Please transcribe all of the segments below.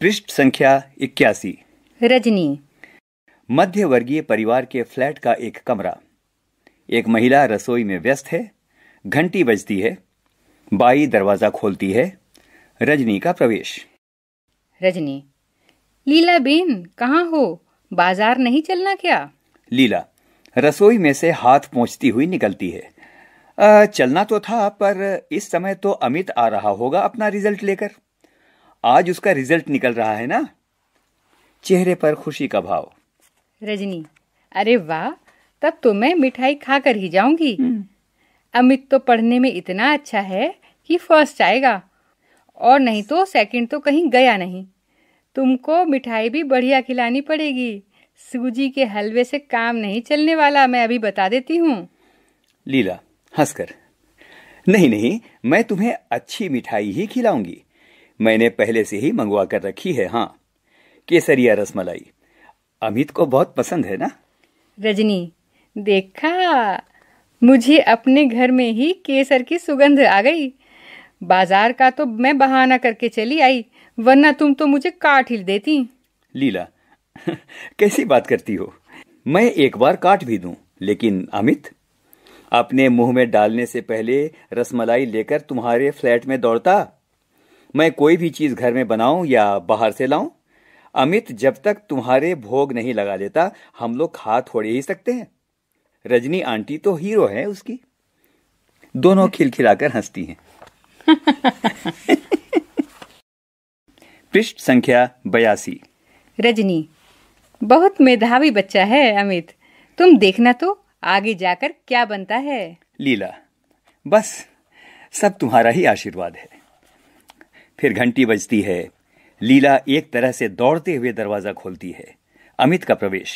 पृष्ठ संख्या इक्यासी रजनी मध्य वर्गीय परिवार के फ्लैट का एक कमरा एक महिला रसोई में व्यस्त है घंटी बजती है बाई दरवाजा खोलती है रजनी का प्रवेश रजनी लीला बेन कहाँ हो बाजार नहीं चलना क्या लीला रसोई में से हाथ पहुँचती हुई निकलती है आ, चलना तो था पर इस समय तो अमित आ रहा होगा अपना रिजल्ट लेकर आज उसका रिजल्ट निकल रहा है ना चेहरे पर खुशी का भाव रजनी अरे वाह तब तो मैं मिठाई खा कर ही जाऊंगी हम्म। अमित तो पढ़ने में इतना अच्छा है कि फर्स्ट आएगा और नहीं तो सेकंड तो कहीं गया नहीं तुमको मिठाई भी बढ़िया खिलानी पड़ेगी सूजी के हलवे से काम नहीं चलने वाला मैं अभी बता देती हूँ लीला हंसकर नहीं नहीं मैं तुम्हें अच्छी मिठाई ही खिलाऊंगी मैंने पहले से ही मंगवा कर रखी है हाँ केसरिया रसमलाई अमित को बहुत पसंद है ना रजनी देखा मुझे अपने घर में ही केसर की सुगंध आ गई बाजार का तो मैं बहाना करके चली आई वरना तुम तो मुझे काट ही देती लीला कैसी बात करती हो मैं एक बार काट भी दूं लेकिन अमित अपने मुंह में डालने से पहले रसमलाई लेकर तुम्हारे फ्लैट में दौड़ता मैं कोई भी चीज़ घर में बनाऊं या बाहर से लाऊं अमित जब तक तुम्हारे भोग नहीं लगा लेता हम लोग खा थोड़े ही सकते हैं रजनी आंटी तो हीरो है उसकी दोनों खिलखिलाकर हंसती हैं पृष्ठ संख्या बयासी रजनी बहुत मेधावी बच्चा है अमित तुम देखना तो आगे जाकर क्या बनता है लीला बस सब तुम्हारा ही आशीर्वाद है फिर घंटी बजती है लीला एक तरह से दौड़ते हुए दरवाज़ा खोलती है अमित का प्रवेश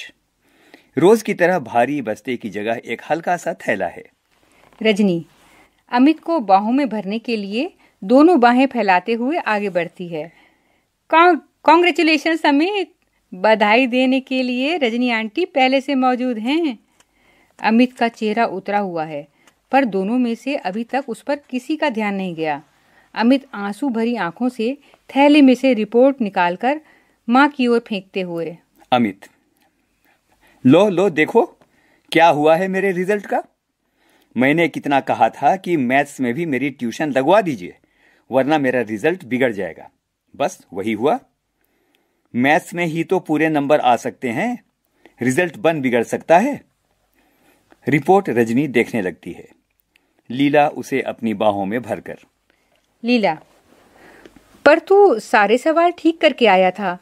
रोज की तरह भारी बस्ते की जगह एक हल्का सा थैला है रजनी अमित को बाहों में भरने के लिए दोनों बाहें फैलाते हुए आगे बढ़ती है कॉन्ग्रेचुलेशन अमित बधाई देने के लिए रजनी आंटी पहले से मौजूद हैं अमित का चेहरा उतरा हुआ है पर दोनों में से अभी तक उस पर किसी का ध्यान नहीं गया अमित आंसू भरी आंखों से थैली में से रिपोर्ट निकालकर माँ की ओर फेंकते हुए अमित लो लो देखो क्या हुआ है मेरे रिजल्ट का मैंने कितना कहा था कि मैथ्स में भी मेरी ट्यूशन लगवा दीजिए वरना मेरा रिजल्ट बिगड़ जाएगा बस वही हुआ मैथ्स में ही तो पूरे नंबर आ सकते हैं रिजल्ट बन बिगड़ सकता है रिपोर्ट रजनी देखने लगती है लीला उसे अपनी बाहों में भरकर लीला पर तू सारे सवाल ठीक करके आया था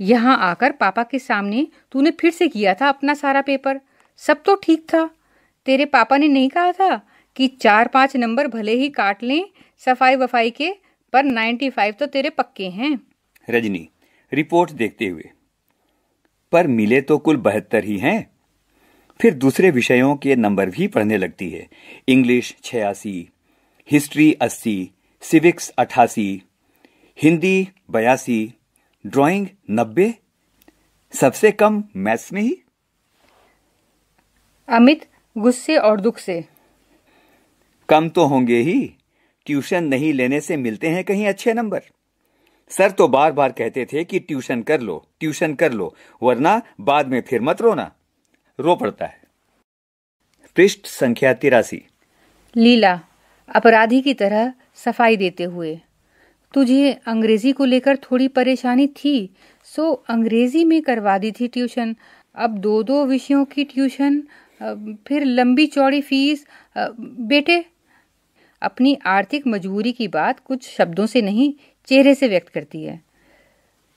यहाँ आकर पापा के सामने तूने फिर से किया था अपना सारा पेपर सब तो ठीक था तेरे पापा ने नहीं कहा था कि चार पांच नंबर भले ही काट लें सफाई वफाई के पर नाइन्टी फाइव तो तेरे पक्के हैं रजनी रिपोर्ट देखते हुए पर मिले तो कुल बहत्तर ही हैं फिर दूसरे विषयों के नंबर भी पढ़ने लगती है इंग्लिश छियासी हिस्ट्री अस्सी सिविक्स अट्ठासी हिंदी बयासी ड्राइंग नब्बे सबसे कम मैथ्स में ही अमित गुस्से और दुख से कम तो होंगे ही ट्यूशन नहीं लेने से मिलते हैं कहीं अच्छे नंबर सर तो बार बार कहते थे कि ट्यूशन कर लो ट्यूशन कर लो वरना बाद में फिर मत रोना रो पड़ता है पृष्ठ संख्या तिरासी लीला अपराधी की तरह सफाई देते हुए तुझे अंग्रेजी को लेकर थोड़ी परेशानी थी सो अंग्रेजी में करवा दी थी ट्यूशन अब दो दो विषयों की ट्यूशन फिर लंबी चौड़ी फीस बेटे अपनी आर्थिक मजबूरी की बात कुछ शब्दों से नहीं चेहरे से व्यक्त करती है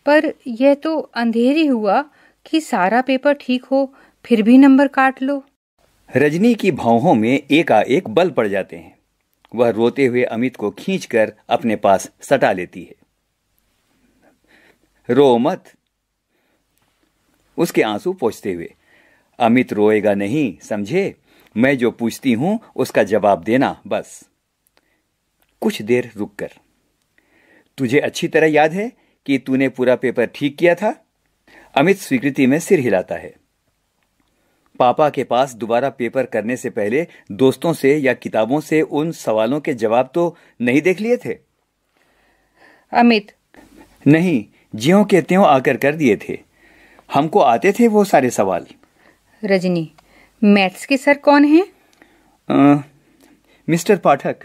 पर यह तो अंधेरी हुआ कि सारा पेपर ठीक हो फिर भी नंबर काट लो रजनी की भावों में एकाएक बल पड़ जाते हैं वह रोते हुए अमित को खींचकर अपने पास सटा लेती है रो मत उसके आंसू पोछते हुए अमित रोएगा नहीं समझे मैं जो पूछती हूं उसका जवाब देना बस कुछ देर रुक कर तुझे अच्छी तरह याद है कि तूने पूरा पेपर ठीक किया था अमित स्वीकृति में सिर हिलाता है पापा के पास दोबारा पेपर करने से पहले दोस्तों से या किताबों से उन सवालों के जवाब तो नहीं देख लिए थे अमित नहीं ज्यो के त्यों आकर कर दिए थे हमको आते थे वो सारे सवाल रजनी मैथ्स के सर कौन हैं मिस्टर पाठक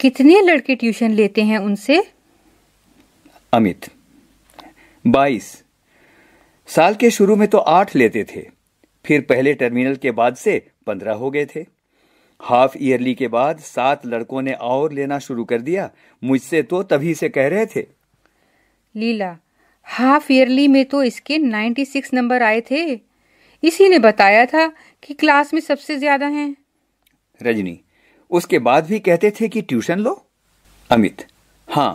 कितने लड़के ट्यूशन लेते हैं उनसे अमित बाईस साल के शुरू में तो आठ लेते थे फिर पहले टर्मिनल के बाद से पंद्रह हो गए थे हाफ ईयरली के बाद सात लड़कों ने और लेना शुरू कर दिया मुझसे तो तभी से कह रहे थे लीला हाफ ईयरली में तो इसके नाइन्टी सिक्स नंबर आए थे इसी ने बताया था कि क्लास में सबसे ज्यादा हैं रजनी उसके बाद भी कहते थे कि ट्यूशन लो अमित हाँ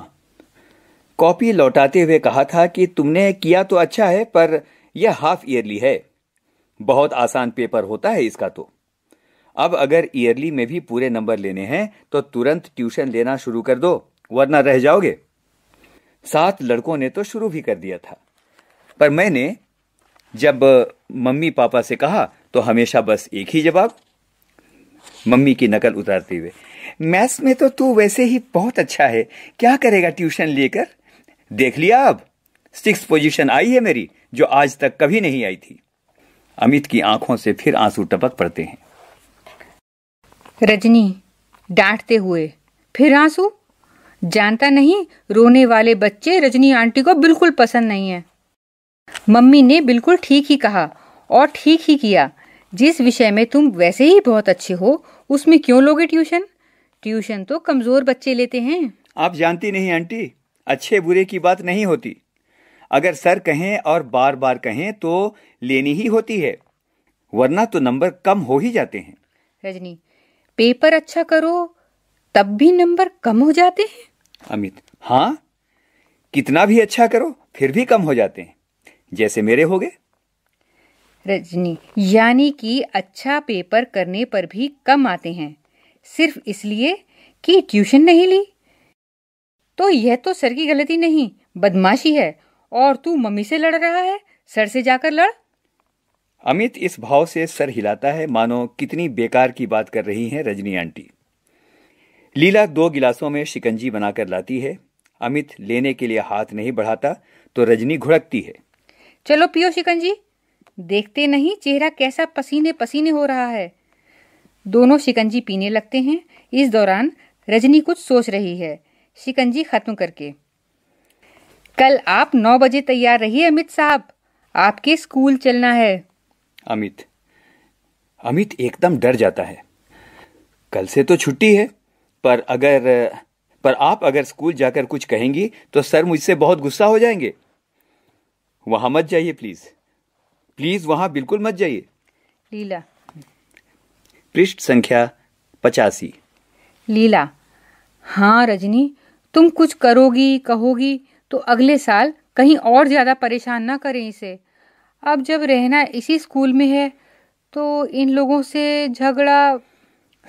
कॉपी लौटाते हुए कहा था कि तुमने किया तो अच्छा है पर यह हाफ ईयरली है बहुत आसान पेपर होता है इसका तो अब अगर ईयरली में भी पूरे नंबर लेने हैं तो तुरंत ट्यूशन लेना शुरू कर दो वरना रह जाओगे सात लड़कों ने तो शुरू भी कर दिया था पर मैंने जब मम्मी पापा से कहा तो हमेशा बस एक ही जवाब मम्मी की नकल उतारते हुए मैथ्स में तो तू वैसे ही बहुत अच्छा है क्या करेगा ट्यूशन लेकर देख लिया अब सिक्स पोजीशन आई है मेरी जो आज तक कभी नहीं आई थी अमित की आंखों से फिर आंसू टपक पड़ते हैं रजनी डांटते हुए फिर आंसू जानता नहीं रोने वाले बच्चे रजनी आंटी को बिल्कुल पसंद नहीं है मम्मी ने बिल्कुल ठीक ही कहा और ठीक ही किया जिस विषय में तुम वैसे ही बहुत अच्छे हो उसमें क्यों लोगे ट्यूशन ट्यूशन तो कमजोर बच्चे लेते हैं आप जानती नहीं आंटी अच्छे बुरे की बात नहीं होती अगर सर कहें और बार बार कहें तो लेनी ही होती है वरना तो नंबर कम हो ही जाते हैं रजनी पेपर अच्छा करो तब भी नंबर कम हो जाते हैं अमित हाँ कितना भी अच्छा करो फिर भी कम हो जाते हैं जैसे मेरे हो गए रजनी यानी कि अच्छा पेपर करने पर भी कम आते हैं सिर्फ इसलिए कि ट्यूशन नहीं ली तो यह तो सर की गलती नहीं बदमाशी है और तू मम्मी से लड़ रहा है सर से जाकर लड़ अमित इस भाव से सर हिलाता है मानो कितनी बेकार की बात कर रही हैं रजनी आंटी लीला दो गिलासों में शिकंजी बनाकर लाती है अमित लेने के लिए हाथ नहीं बढ़ाता तो रजनी घुड़कती है चलो पियो शिकंजी देखते नहीं चेहरा कैसा पसीने पसीने हो रहा है दोनों शिकंजी पीने लगते हैं इस दौरान रजनी कुछ सोच रही है शिकंजी खत्म करके कल आप नौ बजे तैयार रहिए अमित साहब आपके स्कूल चलना है अमित अमित एकदम डर जाता है कल से तो छुट्टी है पर अगर पर आप अगर स्कूल जाकर कुछ कहेंगी तो सर मुझसे बहुत गुस्सा हो जाएंगे वहां मत जाइए प्लीज प्लीज वहां बिल्कुल मत जाइए लीला पृष्ठ संख्या पचासी लीला हाँ रजनी तुम कुछ करोगी कहोगी तो अगले साल कहीं और ज़्यादा परेशान ना करें इसे अब जब रहना इसी स्कूल में है तो इन लोगों से झगड़ा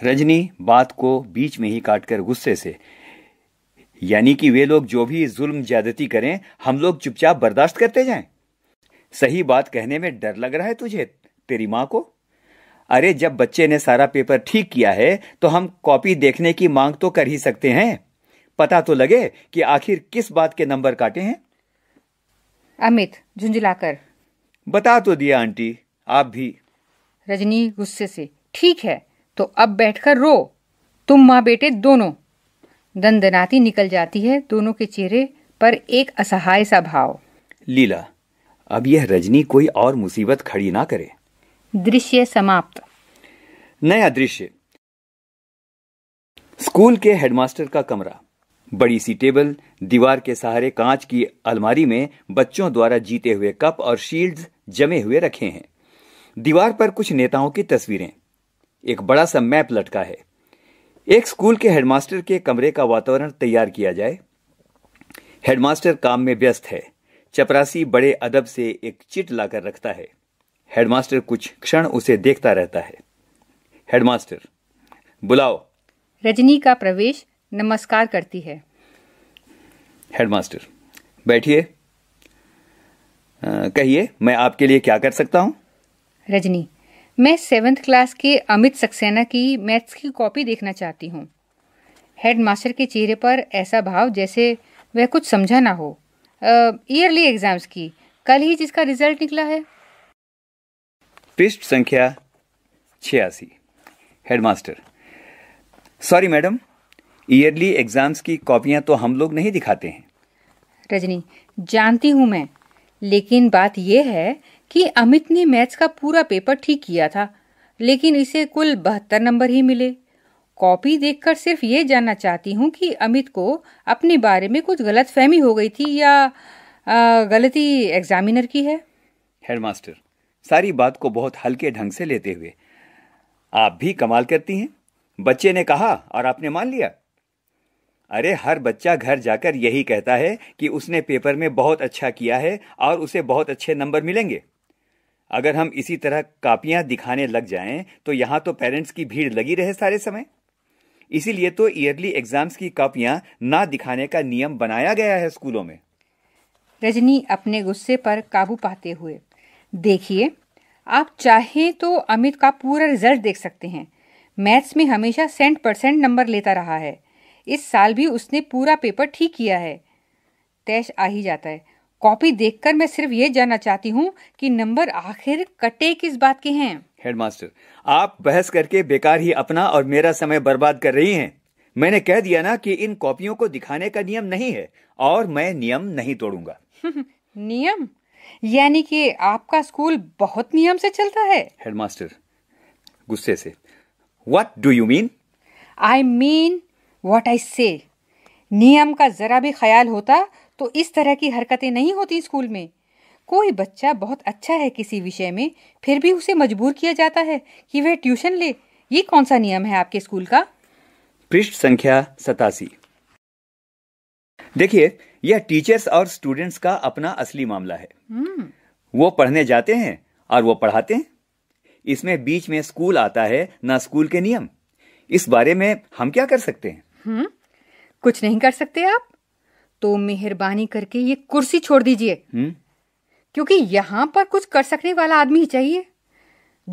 रजनी बात को बीच में ही काटकर गुस्से से यानी कि वे लोग जो भी जुल्म ज्यादती करें हम लोग चुपचाप बर्दाश्त करते जाएं सही बात कहने में डर लग रहा है तुझे तेरी माँ को अरे जब बच्चे ने सारा पेपर ठीक किया है तो हम कॉपी देखने की मांग तो कर ही सकते हैं पता तो लगे कि आखिर किस बात के नंबर काटे हैं अमित झुंझुलाकर बता तो दिया आंटी आप भी रजनी गुस्से से ठीक है तो अब बैठकर रो तुम माँ बेटे दोनों दंदनाती निकल जाती है दोनों के चेहरे पर एक असहाय सा भाव लीला अब यह रजनी कोई और मुसीबत खड़ी ना करे दृश्य समाप्त नया दृश्य स्कूल के हेडमास्टर का कमरा बड़ी सी टेबल दीवार के सहारे कांच की अलमारी में बच्चों द्वारा जीते हुए कप और शील्ड्स जमे हुए रखे हैं दीवार पर कुछ नेताओं की तस्वीरें एक बड़ा सा मैप लटका है एक स्कूल के हेडमास्टर के कमरे का वातावरण तैयार किया जाए हेडमास्टर काम में व्यस्त है चपरासी बड़े अदब से एक चिट लाकर रखता है हेडमास्टर कुछ क्षण उसे देखता रहता है हेडमास्टर बुलाओ रजनी का प्रवेश नमस्कार करती है हेडमास्टर बैठिए कहिए मैं आपके लिए क्या कर सकता हूँ रजनी मैं सेवेंथ क्लास के अमित सक्सेना की मैथ्स की कॉपी देखना चाहती हूँ हेडमास्टर के चेहरे पर ऐसा भाव जैसे वह कुछ समझा ना हो ईयरली एग्जाम्स की कल ही जिसका रिजल्ट निकला है पृष्ठ संख्या छियासी headmaster sorry madam yearly exams की कॉपियां तो हम लोग नहीं दिखाते हैं रजनी जानती हूँ मैं लेकिन बात यह है कि अमित ने मैथ्स का पूरा पेपर ठीक किया था लेकिन इसे कुल बहत्तर नंबर ही मिले कॉपी देखकर सिर्फ ये जानना चाहती हूँ कि अमित को अपने बारे में कुछ गलत फहमी हो गई थी या आ, गलती एग्जामिनर की है हेडमास्टर सारी बात को बहुत हल्के ढंग से लेते हुए आप भी कमाल करती हैं बच्चे ने कहा और आपने मान लिया अरे हर बच्चा घर जाकर यही कहता है कि उसने पेपर में बहुत अच्छा किया है और उसे बहुत अच्छे नंबर मिलेंगे अगर हम इसी तरह कापियां दिखाने लग जाएं तो यहाँ तो पेरेंट्स की भीड़ लगी रहे सारे समय इसीलिए तो ईयरली एग्जाम्स की कापियां ना दिखाने का नियम बनाया गया है स्कूलों में रजनी अपने गुस्से पर काबू पाते हुए देखिए आप चाहें तो अमित का पूरा रिजल्ट देख सकते हैं मैथ्स में हमेशा सेंट परसेंट नंबर लेता रहा है इस साल भी उसने पूरा पेपर ठीक किया है तैश आ ही जाता है कॉपी देखकर मैं सिर्फ ये जानना चाहती हूँ कि नंबर आखिर कटे किस बात के हैं हेडमास्टर आप बहस करके बेकार ही अपना और मेरा समय बर्बाद कर रही हैं मैंने कह दिया ना कि इन कॉपियों को दिखाने का नियम नहीं है और मैं नियम नहीं तोड़ूंगा नियम यानी कि आपका स्कूल बहुत नियम से चलता है हेडमास्टर गुस्से से what do you mean I mean what I say नियम का ज़रा भी ख्याल होता तो इस तरह की हरकतें नहीं होती स्कूल में कोई बच्चा बहुत अच्छा है किसी विषय में फिर भी उसे मजबूर किया जाता है कि वह ट्यूशन ले ये कौन सा नियम है आपके स्कूल का पृष्ठ संख्या सतासी देखिए यह टीचर्स और स्टूडेंट्स का अपना असली मामला है हम्म। वो पढ़ने जाते हैं और वो पढ़ाते हैं इसमें बीच में स्कूल आता है ना स्कूल के नियम इस बारे में हम क्या कर सकते हैं हम्म कुछ नहीं कर सकते आप तो मेहरबानी करके ये कुर्सी छोड़ दीजिए हम्म? क्योंकि यहाँ पर कुछ कर सकने वाला आदमी ही चाहिए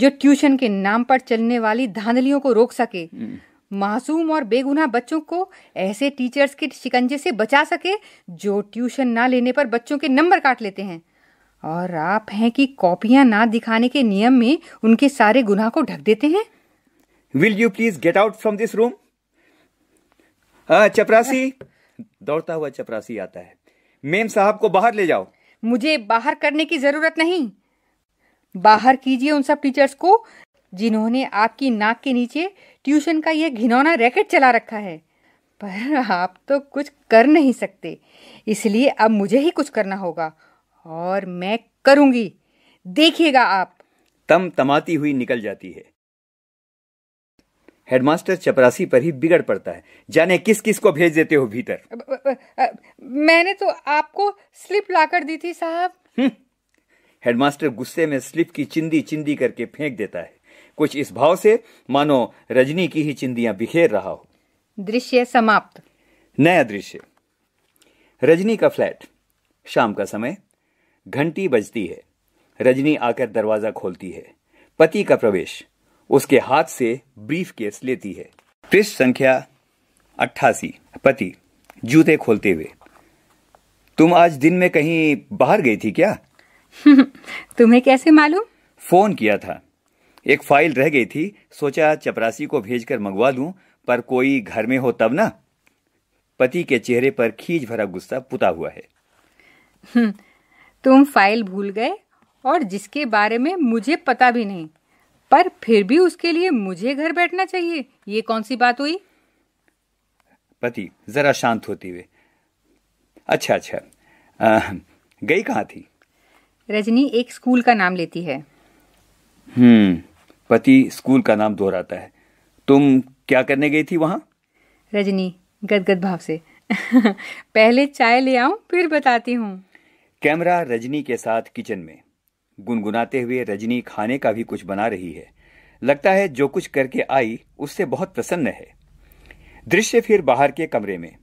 जो ट्यूशन के नाम पर चलने वाली धांधलियों को रोक सके हम्म। मासूम और बेगुनाह बच्चों को ऐसे टीचर्स के शिकंजे से बचा सके जो ट्यूशन ना लेने पर बच्चों के नंबर काट लेते हैं और आप हैं कि कॉपियां ना दिखाने के नियम में उनके सारे गुनाह को ढक देते हैं will you please get out from this room हाँ चपरासी दौड़ता हुआ चपरासी आता है मेम साहब को बाहर ले जाओ मुझे बाहर करने की जरूरत नहीं बाहर कीजिए उन सब टीचर्स को जिन्होंने आपकी नाक के नीचे ट्यूशन का यह घिनौना रैकेट चला रखा है पर आप तो कुछ कर नहीं सकते इसलिए अब मुझे ही कुछ करना होगा और मैं करूंगी देखिएगा आप तम तमाती हुई निकल जाती है हेडमास्टर चपरासी पर ही बिगड़ पड़ता है जाने किस किस को भेज देते हो भीतर ब, ब, ब, मैंने तो आपको स्लिप लाकर दी थी साहब हेडमास्टर गुस्से में स्लिप की चिंदी चिंदी करके फेंक देता है कुछ इस भाव से मानो रजनी की ही चिंदियां बिखेर रहा हो दृश्य समाप्त नया दृश्य रजनी का फ्लैट शाम का समय घंटी बजती है रजनी आकर दरवाजा खोलती है पति का प्रवेश उसके हाथ से ब्रीफ केस लेती है पृष्ठ संख्या अट्ठासी पति जूते खोलते हुए तुम आज दिन में कहीं बाहर गई थी क्या तुम्हें कैसे मालूम फोन किया था एक फाइल रह गई थी सोचा चपरासी को भेजकर मंगवा लूं पर कोई घर में हो तब ना पति के चेहरे पर खींच भरा गुस्सा पुता हुआ है तुम फाइल भूल गए और जिसके बारे में मुझे पता भी नहीं पर फिर भी उसके लिए मुझे घर बैठना चाहिए ये कौन सी बात हुई पति जरा शांत होती हुए अच्छा अच्छा आ, गई कहाँ थी रजनी एक स्कूल का नाम लेती है हम्म पति स्कूल का नाम दोहराता है तुम क्या करने गई थी वहाँ रजनी गदगद भाव से पहले चाय ले आऊं फिर बताती हूँ कैमरा रजनी के साथ किचन में गुनगुनाते हुए रजनी खाने का भी कुछ बना रही है लगता है जो कुछ करके आई उससे बहुत प्रसन्न है दृश्य फिर बाहर के कमरे में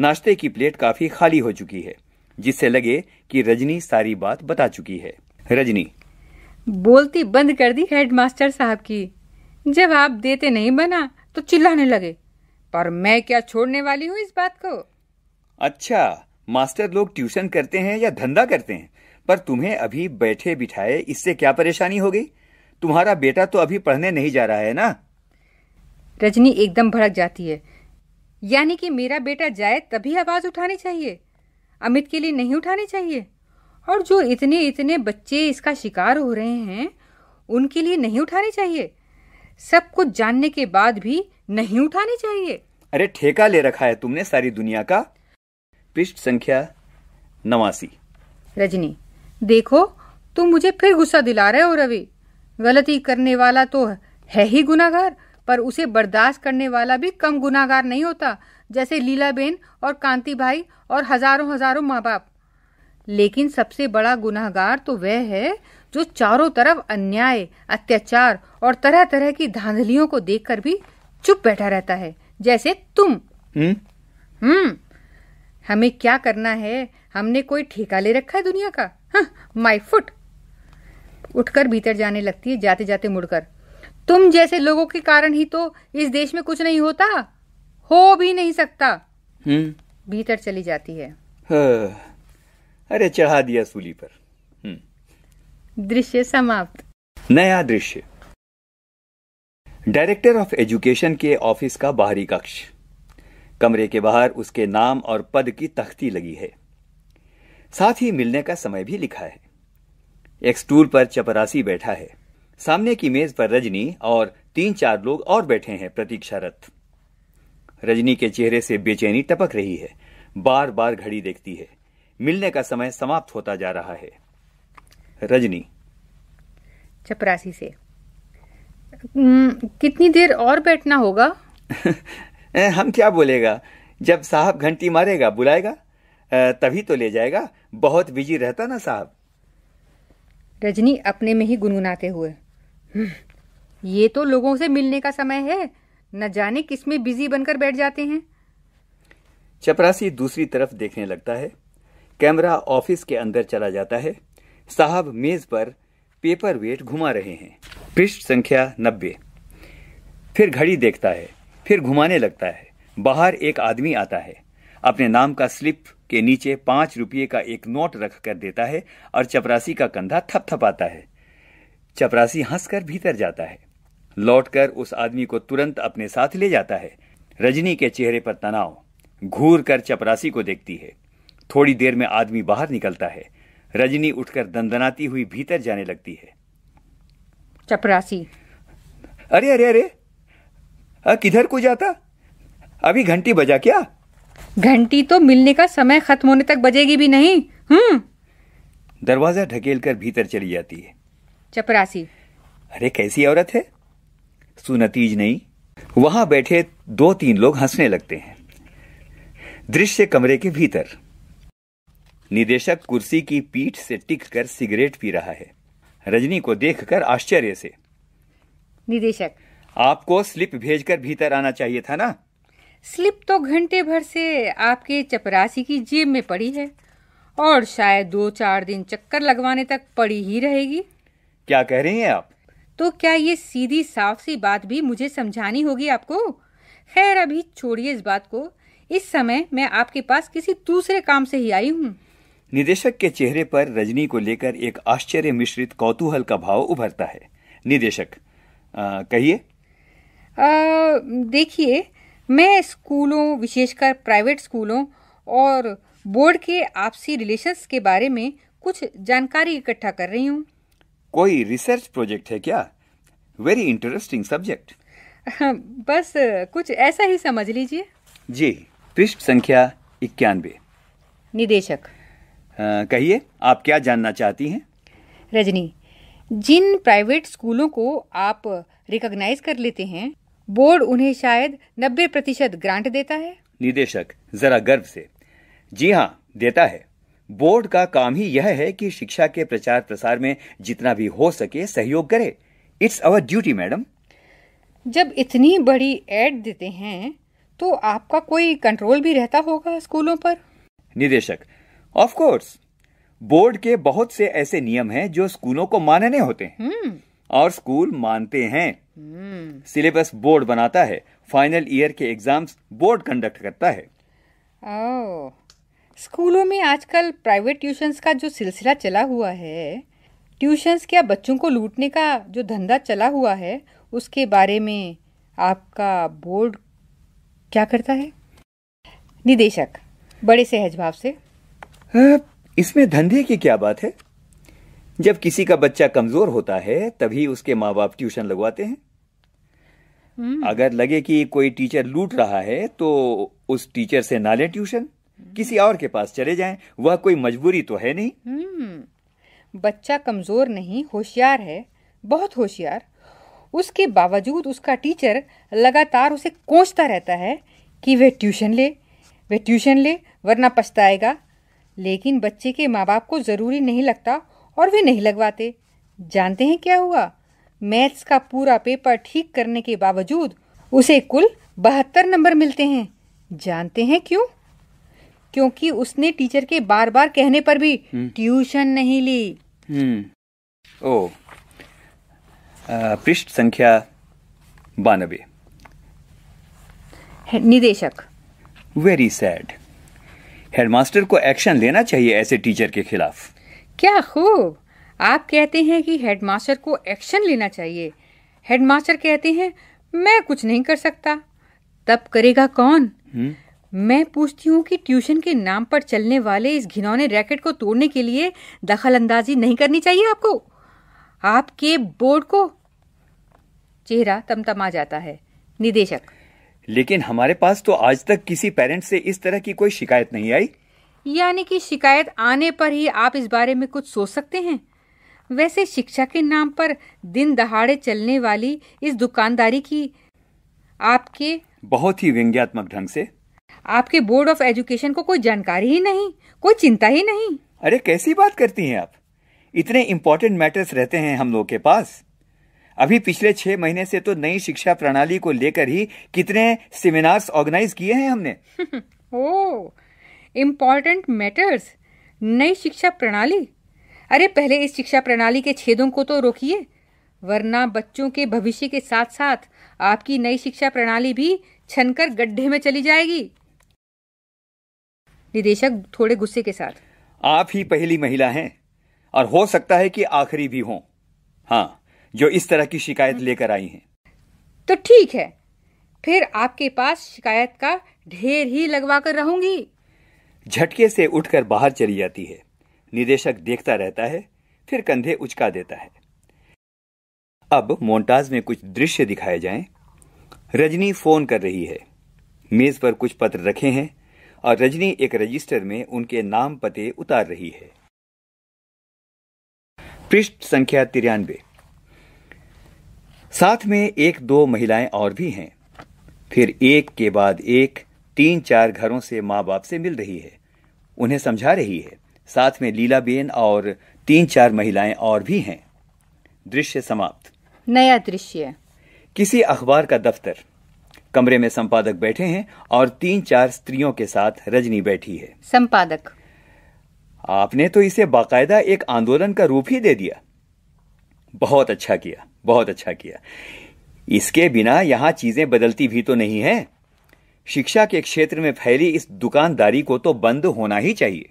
नाश्ते की प्लेट काफी खाली हो चुकी है जिससे लगे कि रजनी सारी बात बता चुकी है रजनी बोलती बंद कर दी हेडमास्टर साहब की जब आप देते नहीं बना तो चिल्लाने लगे पर मैं क्या छोड़ने वाली हूँ इस बात को अच्छा मास्टर लोग ट्यूशन करते हैं या धंधा करते हैं पर तुम्हें अभी बैठे बिठाए इससे क्या परेशानी हो गई तुम्हारा बेटा तो अभी पढ़ने नहीं जा रहा है ना रजनी एकदम भड़क जाती है यानी कि मेरा बेटा जाए तभी आवाज उठानी चाहिए अमित के लिए नहीं उठानी चाहिए और जो इतने इतने बच्चे इसका शिकार हो रहे हैं उनके लिए नहीं उठानी चाहिए सब कुछ जानने के बाद भी नहीं उठानी चाहिए अरे ठेका ले रखा है तुमने सारी दुनिया का पृष्ठ संख्या नवासी रजनी देखो तुम मुझे फिर गुस्सा दिला रहे हो रवि गलती करने वाला तो है ही गुनागार पर उसे बर्दाश्त करने वाला भी कम गुनागार नहीं होता जैसे लीला बेन और कांति भाई और हजारों हजारों माँ बाप लेकिन सबसे बड़ा गुनाहगार तो वह है जो चारों तरफ अन्याय अत्याचार और तरह तरह की धांधलियों को देखकर भी चुप बैठा रहता है जैसे तुम हम्म? हम्म हमें क्या करना है हमने कोई ठेका ले रखा है दुनिया का माई हाँ, फुट उठकर भीतर जाने लगती है जाते जाते मुड़कर तुम जैसे लोगों के कारण ही तो इस देश में कुछ नहीं होता हो भी नहीं सकता हम्म भीतर चली जाती है हाँ। अरे चढ़ा दिया सूली पर हम्म। दृश्य समाप्त नया दृश्य डायरेक्टर ऑफ एजुकेशन के ऑफिस का बाहरी कक्ष कमरे के बाहर उसके नाम और पद की तख्ती लगी है साथ ही मिलने का समय भी लिखा है एक स्टूल पर चपरासी बैठा है सामने की मेज पर रजनी और तीन चार लोग और बैठे हैं प्रतीक्षारत रजनी के चेहरे से बेचैनी टपक रही है बार बार घड़ी देखती है मिलने का समय समाप्त होता जा रहा है रजनी चपरासी से हम्म, कितनी देर और बैठना होगा हम क्या बोलेगा जब साहब घंटी मारेगा बुलाएगा तभी तो ले जाएगा बहुत बिजी रहता ना साहब रजनी अपने में ही गुनगुनाते हुए हम्म, ये तो लोगों से मिलने का समय है न जाने में बिजी बनकर बैठ जाते हैं चपरासी दूसरी तरफ देखने लगता है कैमरा ऑफिस के अंदर चला जाता है साहब मेज पर पेपर वेट घुमा रहे हैं पृष्ठ संख्या नब्बे फिर घड़ी देखता है फिर घुमाने लगता है बाहर एक आदमी आता है अपने नाम का स्लिप के नीचे पांच रुपये का एक नोट रख कर देता है और चपरासी का कंधा थपथपाता है चपरासी हंसकर भीतर जाता है लौटकर उस आदमी को तुरंत अपने साथ ले जाता है रजनी के चेहरे पर तनाव घूर कर चपरासी को देखती है थोड़ी देर में आदमी बाहर निकलता है रजनी उठकर दंदनाती हुई भीतर जाने लगती है चपरासी अरे अरे अरे, अरे किधर को जाता अभी घंटी बजा क्या घंटी तो मिलने का समय खत्म होने तक बजेगी भी नहीं हम्म दरवाजा ढकेलकर भीतर चली जाती है चपरासी अरे कैसी औरत है सुनतीज नहीं वहां बैठे दो तीन लोग हंसने लगते हैं दृश्य कमरे के भीतर निदेशक कुर्सी की पीठ से टिक कर सिगरेट पी रहा है रजनी को देखकर आश्चर्य से निदेशक आपको स्लिप भेजकर भीतर आना चाहिए था ना स्लिप तो घंटे भर से आपके चपरासी की जेब में पड़ी है और शायद दो चार दिन चक्कर लगवाने तक पड़ी ही रहेगी क्या कह रही हैं आप तो क्या ये सीधी साफ सी बात भी मुझे समझानी होगी आपको खैर अभी छोड़िए इस बात को इस समय मैं आपके पास किसी दूसरे काम से ही आई हूँ निदेशक के चेहरे पर रजनी को लेकर एक आश्चर्य मिश्रित कौतूहल का भाव उभरता है निदेशक कहिए देखिए मैं स्कूलों विशेषकर प्राइवेट स्कूलों और बोर्ड के आपसी रिलेशंस के बारे में कुछ जानकारी इकट्ठा कर रही हूँ कोई रिसर्च प्रोजेक्ट है क्या वेरी इंटरेस्टिंग सब्जेक्ट बस कुछ ऐसा ही समझ लीजिए जी पृष्ठ संख्या इक्यानबे निदेशक कहिए आप क्या जानना चाहती हैं रजनी जिन प्राइवेट स्कूलों को आप रिकॉग्नाइज कर लेते हैं बोर्ड उन्हें शायद 90 प्रतिशत ग्रांट देता है निदेशक जरा गर्व से जी हाँ देता है बोर्ड का काम ही यह है कि शिक्षा के प्रचार प्रसार में जितना भी हो सके सहयोग करे इट्स अवर ड्यूटी मैडम जब इतनी बड़ी एड देते हैं तो आपका कोई कंट्रोल भी रहता होगा स्कूलों पर निदेशक ऑफ कोर्स बोर्ड के बहुत से ऐसे नियम हैं जो स्कूलों को मानने होते हैं हम्म। और स्कूल मानते हैं हम्म। सिलेबस बोर्ड बनाता है फाइनल ईयर के एग्जाम्स बोर्ड कंडक्ट करता है स्कूलों में आजकल प्राइवेट ट्यूशंस का जो सिलसिला चला हुआ है ट्यूशंस क्या बच्चों को लूटने का जो धंधा चला हुआ है उसके बारे में आपका बोर्ड क्या करता है निदेशक बड़े सहज भाव से इसमें धंधे की क्या बात है जब किसी का बच्चा कमजोर होता है तभी उसके माँ बाप ट्यूशन लगवाते हैं हम्म। अगर लगे कि कोई टीचर लूट रहा है तो उस टीचर से ना लें ट्यूशन हम्म। किसी और के पास चले जाएं वह कोई मजबूरी तो है नहीं हम्म। बच्चा कमजोर नहीं होशियार है बहुत होशियार उसके बावजूद उसका टीचर लगातार उसे कोसता रहता है कि वह ट्यूशन ले वह ट्यूशन ले वरना पछताएगा लेकिन बच्चे के माँ बाप को ज़रूरी नहीं लगता और वे नहीं लगवाते जानते हैं क्या हुआ मैथ्स का पूरा पेपर ठीक करने के बावजूद उसे कुल बहत्तर नंबर मिलते हैं जानते हैं क्यों क्योंकि उसने टीचर के बार बार कहने पर भी हम्म। ट्यूशन नहीं ली हम्म। ओ पृष्ठ संख्या बानबे निदेशक वेरी सैड हेडमास्टर को एक्शन लेना चाहिए ऐसे टीचर के खिलाफ क्या खूब आप कहते हैं कि हेडमास्टर को एक्शन लेना चाहिए हेडमास्टर कहते हैं मैं कुछ नहीं कर सकता तब करेगा कौन हुँ? हम्म। मैं पूछती हूँ कि ट्यूशन के नाम पर चलने वाले इस घिनौने रैकेट को तोड़ने के लिए दखल अंदाजी नहीं करनी चाहिए आपको आपके बोर्ड को चेहरा तमतमा जाता है निदेशक लेकिन हमारे पास तो आज तक किसी पेरेंट से इस तरह की कोई शिकायत नहीं आई यानी कि शिकायत आने पर ही आप इस बारे में कुछ सोच सकते हैं वैसे शिक्षा के नाम पर दिन दहाड़े चलने वाली इस दुकानदारी की आपके बहुत ही व्यंग्यात्मक ढंग से आपके बोर्ड ऑफ एजुकेशन को कोई जानकारी ही नहीं कोई चिंता ही नहीं अरे कैसी बात करती हैं आप इतने इम्पोर्टेंट मैटर्स रहते हैं हम लोग के पास अभी पिछले छह महीने से तो नई शिक्षा प्रणाली को लेकर ही कितने सेमिनार्स ऑर्गेनाइज किए हैं हमने ओ इम्पोर्टेंट मैटर्स नई शिक्षा प्रणाली अरे पहले इस शिक्षा प्रणाली के छेदों को तो रोकिए वरना बच्चों के भविष्य के साथ साथ आपकी नई शिक्षा प्रणाली भी छनकर गड्ढे में चली जाएगी निदेशक थोड़े गुस्से के साथ आप ही पहली महिला हैं और हो सकता है कि आखिरी भी हों हाँ जो इस तरह की शिकायत हाँ। लेकर आई हैं तो ठीक है फिर आपके पास शिकायत का ढेर ही लगवा कर रहूंगी झटके से उठकर बाहर चली जाती है निदेशक देखता रहता है फिर कंधे उचका देता है अब मोन्टाज में कुछ दृश्य दिखाए जाएं। रजनी फोन कर रही है मेज पर कुछ पत्र रखे हैं और रजनी एक रजिस्टर में उनके नाम पते उतार रही है पृष्ठ संख्या तिरानबे साथ में एक दो महिलाएं और भी हैं फिर एक के बाद एक तीन चार घरों से माँ बाप से मिल रही है उन्हें समझा रही है साथ में लीला बेन और तीन चार महिलाएं और भी हैं दृश्य समाप्त नया दृश्य किसी अखबार का दफ्तर कमरे में संपादक बैठे हैं और तीन चार स्त्रियों के साथ रजनी बैठी है संपादक आपने तो इसे बाकायदा एक आंदोलन का रूप ही दे दिया बहुत अच्छा किया बहुत अच्छा किया इसके बिना यहाँ चीजें बदलती भी तो नहीं है शिक्षा के क्षेत्र में फैली इस दुकानदारी को तो बंद होना ही चाहिए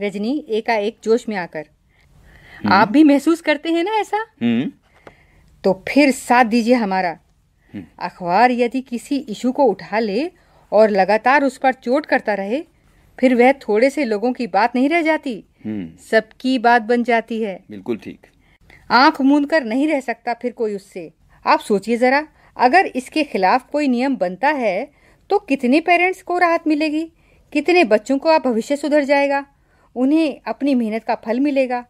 रजनी एकाएक जोश में आकर हम्म। आप भी महसूस करते हैं ना ऐसा हम्म। तो फिर साथ दीजिए हमारा हम्म। अखबार यदि किसी इशू को उठा ले और लगातार उस पर चोट करता रहे फिर वह थोड़े से लोगों की बात नहीं रह जाती सबकी बात बन जाती है बिल्कुल ठीक आंख मूंद कर नहीं रह सकता फिर कोई उससे आप सोचिए जरा अगर इसके खिलाफ कोई नियम बनता है तो कितने पेरेंट्स को राहत मिलेगी कितने बच्चों को आप भविष्य सुधर जाएगा उन्हें अपनी मेहनत का फल मिलेगा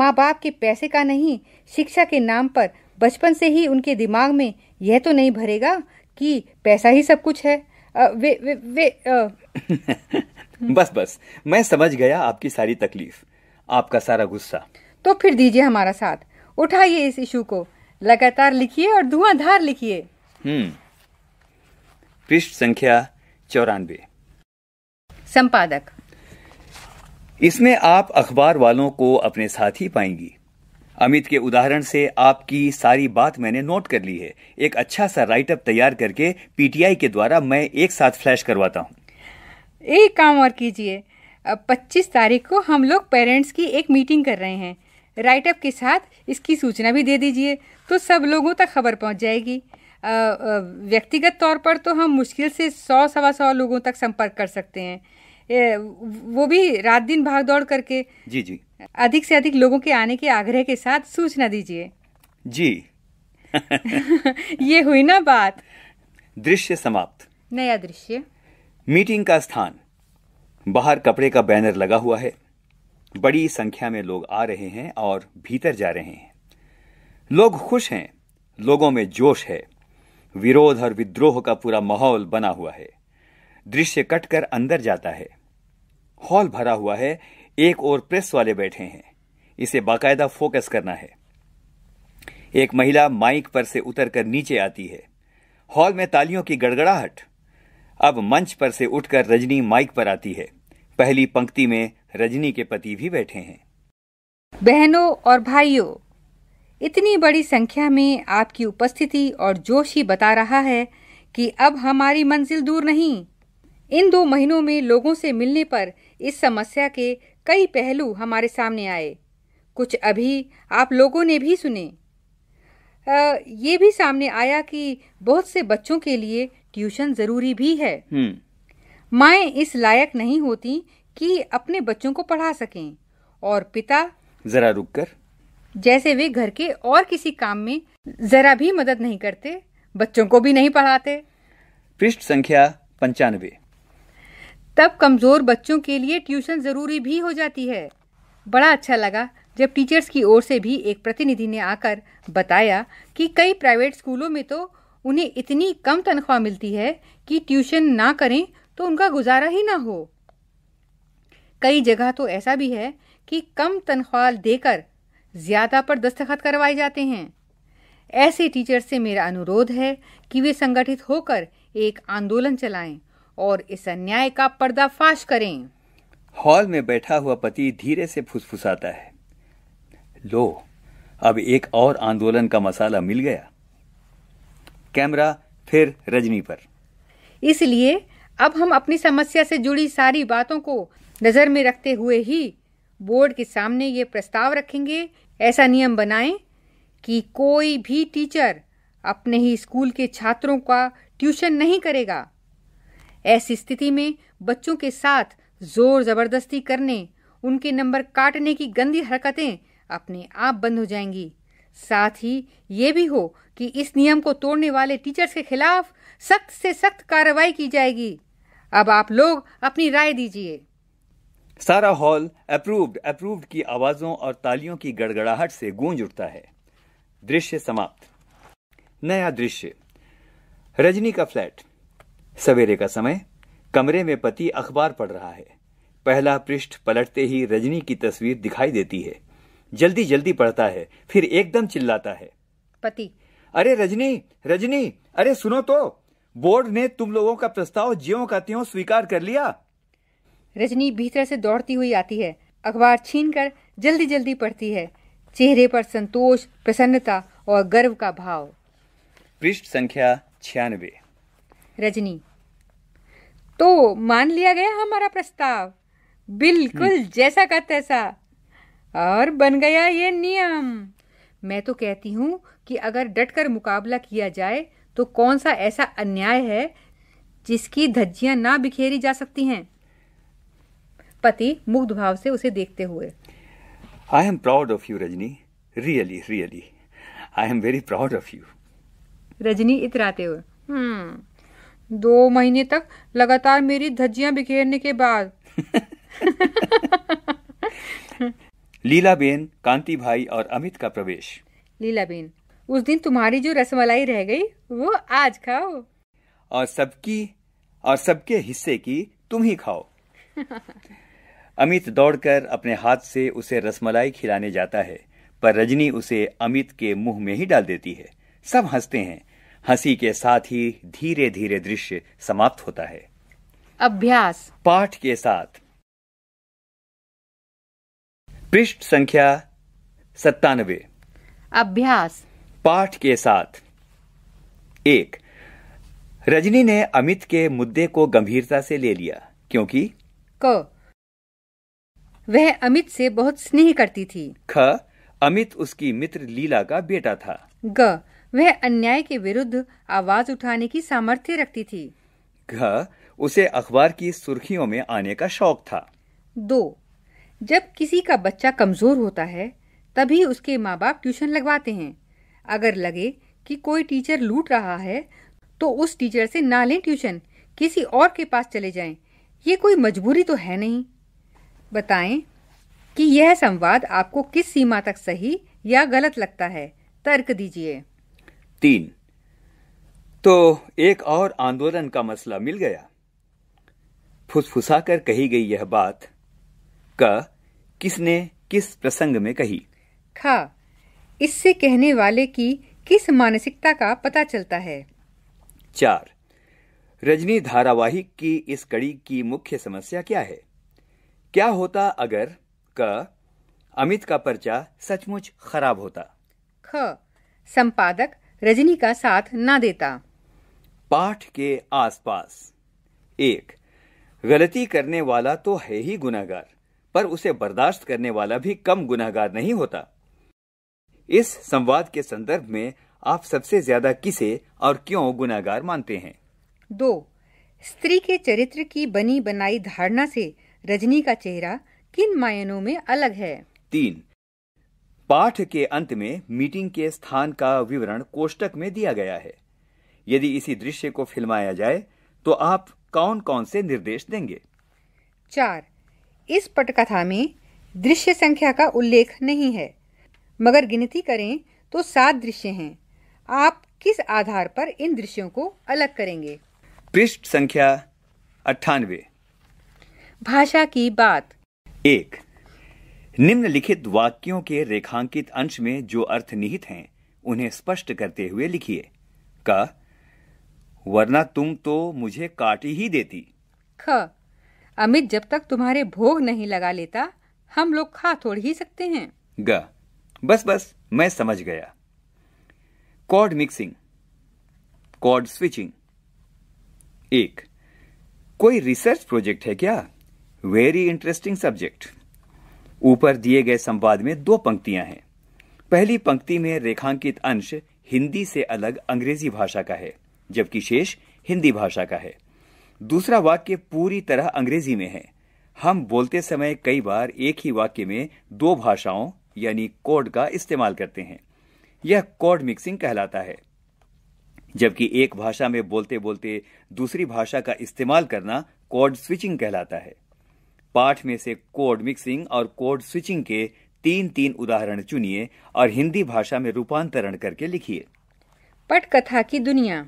माँ बाप के पैसे का नहीं शिक्षा के नाम पर बचपन से ही उनके दिमाग में यह तो नहीं भरेगा कि पैसा ही सब कुछ है आ, वे वे, वे आ... बस बस मैं समझ गया आपकी सारी तकलीफ आपका सारा गुस्सा तो फिर दीजिए हमारा साथ उठाइए इस इशू को लगातार लिखिए और धुआंधार लिखिए हम्म, पृष्ठ संख्या चौरानवे संपादक इसमें आप अखबार वालों को अपने साथ ही पाएंगी अमित के उदाहरण से आपकी सारी बात मैंने नोट कर ली है एक अच्छा सा राइटअप तैयार करके पीटीआई के द्वारा मैं एक साथ फ्लैश करवाता हूँ एक काम और कीजिए 25 तारीख को हम लोग पेरेंट्स की एक मीटिंग कर रहे हैं राइटअप के साथ इसकी सूचना भी दे दीजिए तो सब लोगों तक खबर पहुंच जाएगी व्यक्तिगत तौर पर तो हम मुश्किल से सौ सवा सौ लोगों तक संपर्क कर सकते हैं वो भी रात दिन भाग दौड़ करके जी जी अधिक से अधिक लोगों के आने के आग्रह के साथ सूचना दीजिए जी ये हुई ना बात दृश्य समाप्त नया दृश्य मीटिंग का स्थान बाहर कपड़े का बैनर लगा हुआ है बड़ी संख्या में लोग आ रहे हैं और भीतर जा रहे हैं लोग खुश हैं लोगों में जोश है विरोध और विद्रोह का पूरा माहौल बना हुआ है दृश्य कटकर अंदर जाता है हॉल भरा हुआ है एक और प्रेस वाले बैठे हैं इसे बाकायदा फोकस करना है एक महिला माइक पर से उतरकर नीचे आती है हॉल में तालियों की गड़गड़ाहट अब मंच पर से उठकर रजनी माइक पर आती है पहली पंक्ति में रजनी के पति भी बैठे हैं बहनों और भाइयों इतनी बड़ी संख्या में आपकी उपस्थिति और जोश ही बता रहा है कि अब हमारी मंजिल दूर नहीं इन दो महीनों में लोगों से मिलने पर इस समस्या के कई पहलू हमारे सामने आए कुछ अभी आप लोगों ने भी सुने आ, ये भी सामने आया कि बहुत से बच्चों के लिए ट्यूशन जरूरी भी है हम्म। माए इस लायक नहीं होती कि अपने बच्चों को पढ़ा सकें और पिता जरा रुक कर जैसे वे घर के और किसी काम में जरा भी मदद नहीं करते बच्चों को भी नहीं पढ़ाते पृष्ठ संख्या पंचानवे तब कमज़ोर बच्चों के लिए ट्यूशन ज़रूरी भी हो जाती है बड़ा अच्छा लगा जब टीचर्स की ओर से भी एक प्रतिनिधि ने आकर बताया कि कई प्राइवेट स्कूलों में तो उन्हें इतनी कम तनख्वाह मिलती है कि ट्यूशन ना करें तो उनका गुजारा ही ना हो कई जगह तो ऐसा भी है कि कम तनख्वाह देकर ज़्यादा पर दस्तखत करवाए जाते हैं ऐसे टीचर से मेरा अनुरोध है कि वे संगठित होकर एक आंदोलन चलाएं और इस अन्याय का पर्दाफाश करें हॉल में बैठा हुआ पति धीरे से फुसफुसाता है लो अब एक और आंदोलन का मसाला मिल गया कैमरा फिर रजनी पर इसलिए अब हम अपनी समस्या से जुड़ी सारी बातों को नजर में रखते हुए ही बोर्ड के सामने ये प्रस्ताव रखेंगे ऐसा नियम बनाएं कि कोई भी टीचर अपने ही स्कूल के छात्रों का ट्यूशन नहीं करेगा ऐसी स्थिति में बच्चों के साथ जोर जबरदस्ती करने उनके नंबर काटने की गंदी हरकतें अपने आप बंद हो जाएंगी साथ ही ये भी हो कि इस नियम को तोड़ने वाले टीचर्स के खिलाफ सख्त से सख्त कार्रवाई की जाएगी अब आप लोग अपनी राय दीजिए सारा हॉल अप्रूव्ड अप्रूव्ड की आवाजों और तालियों की गड़गड़ाहट से गूंज उठता है दृश्य समाप्त नया दृश्य रजनी का फ्लैट सवेरे का समय कमरे में पति अखबार पढ़ रहा है पहला पृष्ठ पलटते ही रजनी की तस्वीर दिखाई देती है जल्दी जल्दी पढ़ता है फिर एकदम चिल्लाता है पति अरे रजनी रजनी अरे सुनो तो बोर्ड ने तुम लोगों का प्रस्ताव ज्यो का त्यों स्वीकार कर लिया रजनी भीतर से दौड़ती हुई आती है अखबार छीन कर जल्दी जल्दी पढ़ती है चेहरे पर संतोष प्रसन्नता और गर्व का भाव पृष्ठ संख्या छियानवे रजनी तो मान लिया गया हमारा प्रस्ताव बिल्कुल हम्म। जैसा का तैसा और बन गया ये नियम मैं तो कहती हूँ कि अगर डटकर मुकाबला किया जाए तो कौन सा ऐसा अन्याय है जिसकी धज्जियां ना बिखेरी जा सकती हैं पति मुग्ध भाव से उसे देखते हुए I am proud of you Rajni really really I am very proud of you Rajni इतराते हुए हम्म दो महीने तक लगातार मेरी धज्जियां बिखेरने के बाद लीला बेन कांति भाई और अमित का प्रवेश लीला बेन उस दिन तुम्हारी जो रसमलाई रह गई वो आज खाओ और सबकी और सबके हिस्से की तुम ही खाओ अमित दौड़कर अपने हाथ से उसे रसमलाई खिलाने जाता है पर रजनी उसे अमित के मुंह में ही डाल देती है सब हंसते हैं हंसी के साथ ही धीरे धीरे दृश्य समाप्त होता है अभ्यास पाठ के साथ पृष्ठ संख्या सत्तानवे अभ्यास पाठ के साथ एक रजनी ने अमित के मुद्दे को गंभीरता से ले लिया क्योंकि क वह अमित से बहुत स्नेह करती थी ख अमित उसकी मित्र लीला का बेटा था ग वह अन्याय के विरुद्ध आवाज उठाने की सामर्थ्य रखती थी घ उसे अखबार की सुर्खियों में आने का शौक था दो जब किसी का बच्चा कमजोर होता है तभी उसके माँ बाप ट्यूशन लगवाते हैं अगर लगे कि कोई टीचर लूट रहा है तो उस टीचर से ना लें ट्यूशन किसी और के पास चले जाएं। ये कोई मजबूरी तो है नहीं बताएं कि यह संवाद आपको किस सीमा तक सही या गलत लगता है तर्क दीजिए तीन तो एक और आंदोलन का मसला मिल गया फुसफुसा कर कही गई यह बात क किसने किस प्रसंग में कही खा हाँ, इससे कहने वाले की किस मानसिकता का पता चलता है चार रजनी धारावाहिक की इस कड़ी की मुख्य समस्या क्या है क्या होता अगर क अमित का पर्चा सचमुच खराब होता ख संपादक रजनी का साथ ना देता पाठ के आसपास एक गलती करने वाला तो है ही गुनागार पर उसे बर्दाश्त करने वाला भी कम गुनागार नहीं होता इस संवाद के संदर्भ में आप सबसे ज्यादा किसे और क्यों गुनागार मानते हैं दो स्त्री के चरित्र की बनी बनाई धारणा से रजनी का चेहरा किन मायनों में अलग है तीन पाठ के अंत में मीटिंग के स्थान का विवरण कोष्टक में दिया गया है यदि इसी दृश्य को फिल्माया जाए तो आप कौन कौन से निर्देश देंगे चार इस पटकथा में दृश्य संख्या का उल्लेख नहीं है मगर गिनती करें तो सात दृश्य हैं आप किस आधार पर इन दृश्यों को अलग करेंगे पृष्ठ संख्या अठानवे भाषा की बात एक निम्नलिखित वाक्यों के रेखांकित अंश में जो अर्थ निहित हैं उन्हें स्पष्ट करते हुए लिखिए क वरना तुम तो मुझे काट ही देती ख अमित जब तक तुम्हारे भोग नहीं लगा लेता हम लोग खा तोड़ ही सकते हैं ग बस बस मैं समझ गया कॉर्ड मिक्सिंग कॉर्ड स्विचिंग एक कोई रिसर्च प्रोजेक्ट है क्या वेरी इंटरेस्टिंग सब्जेक्ट ऊपर दिए गए संवाद में दो पंक्तियां हैं पहली पंक्ति में रेखांकित अंश हिंदी से अलग अंग्रेजी भाषा का है जबकि शेष हिंदी भाषा का है दूसरा वाक्य पूरी तरह अंग्रेजी में है हम बोलते समय कई बार एक ही वाक्य में दो भाषाओं यानी कोड का इस्तेमाल करते हैं यह कोड मिक्सिंग कहलाता है जबकि एक भाषा में बोलते बोलते दूसरी भाषा का इस्तेमाल करना कोड स्विचिंग कहलाता है पाठ में से कोड मिक्सिंग और कोड स्विचिंग के तीन तीन उदाहरण चुनिए और हिंदी भाषा में रूपांतरण करके लिखिए पटकथा की दुनिया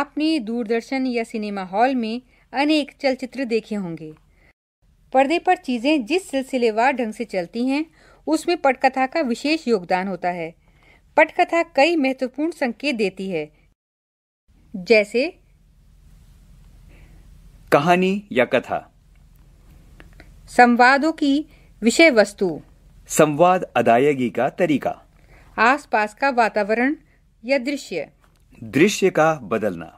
आपने दूरदर्शन या सिनेमा हॉल में अनेक चलचित्र देखे होंगे पर्दे पर चीजें जिस सिलसिलेवार ढंग से चलती हैं उसमें पटकथा का विशेष योगदान होता है पटकथा कई महत्वपूर्ण संकेत देती है जैसे कहानी या कथा संवादों की विषय वस्तु संवाद अदायगी का तरीका आसपास का वातावरण या दृश्य दृश्य का बदलना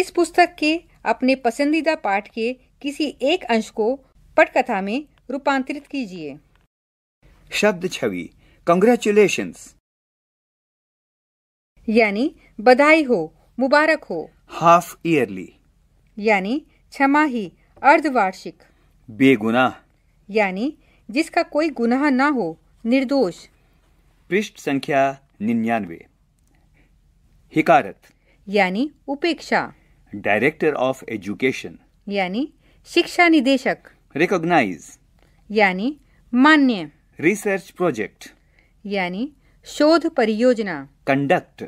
इस पुस्तक के अपने पसंदीदा पाठ के किसी एक अंश को पटकथा में रूपांतरित कीजिए शब्द छवि कंग्रेचुलेशन यानी बधाई हो मुबारक हो हाफ ईयरली यानी छमाही अर्धवार्षिक बेगुनाह यानी जिसका कोई गुनाह ना हो निर्दोष पृष्ठ संख्या निन्यानवे हिकारत यानी उपेक्षा डायरेक्टर ऑफ एजुकेशन यानी शिक्षा निदेशक रिकॉग्नाइज यानी मान्य रिसर्च प्रोजेक्ट यानी शोध परियोजना कंडक्ट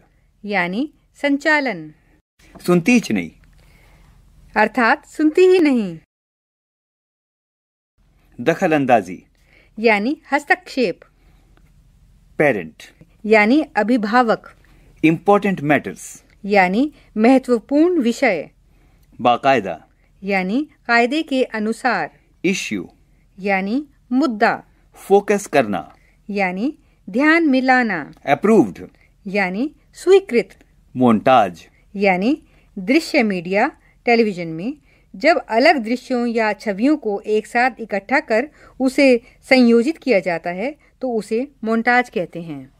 यानी संचालन सुनती ही नहीं अर्थात सुनती ही नहीं दखल अंदाजी यानी हस्तक्षेप पेरेंट यानी अभिभावक इम्पोर्टेंट मैटर्स यानी महत्वपूर्ण विषय बाकायदा यानी कायदे के अनुसार इश्यू यानी मुद्दा फोकस करना यानी ध्यान मिलाना अप्रूव्ड यानी स्वीकृत मोन्टाज यानी दृश्य मीडिया टेलीविजन में जब अलग दृश्यों या छवियों को एक साथ इकट्ठा कर उसे संयोजित किया जाता है तो उसे मोन्टाज कहते हैं